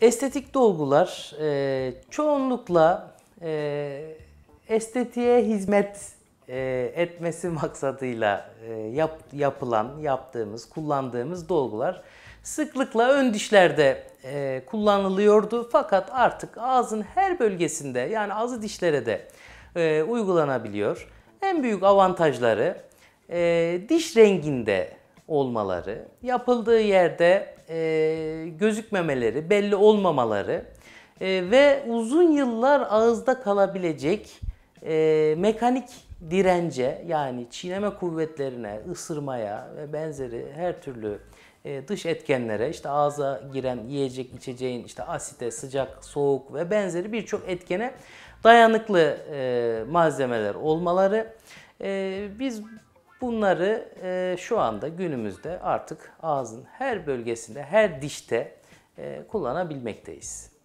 Estetik dolgular e, çoğunlukla e, estetiğe hizmet e, etmesi maksadıyla e, yap, yapılan, yaptığımız, kullandığımız dolgular sıklıkla ön dişlerde e, kullanılıyordu. Fakat artık ağzın her bölgesinde yani ağzı dişlere de e, uygulanabiliyor. En büyük avantajları e, diş renginde olmaları, yapıldığı yerde e, gözükmemeleri, belli olmamaları e, ve uzun yıllar ağızda kalabilecek e, mekanik dirence yani çiğneme kuvvetlerine, ısırmaya ve benzeri her türlü e, dış etkenlere işte ağza giren yiyecek içeceğin işte asite, sıcak, soğuk ve benzeri birçok etkene dayanıklı e, malzemeler olmaları. E, biz Bunları e, şu anda günümüzde artık ağzın her bölgesinde, her dişte e, kullanabilmekteyiz.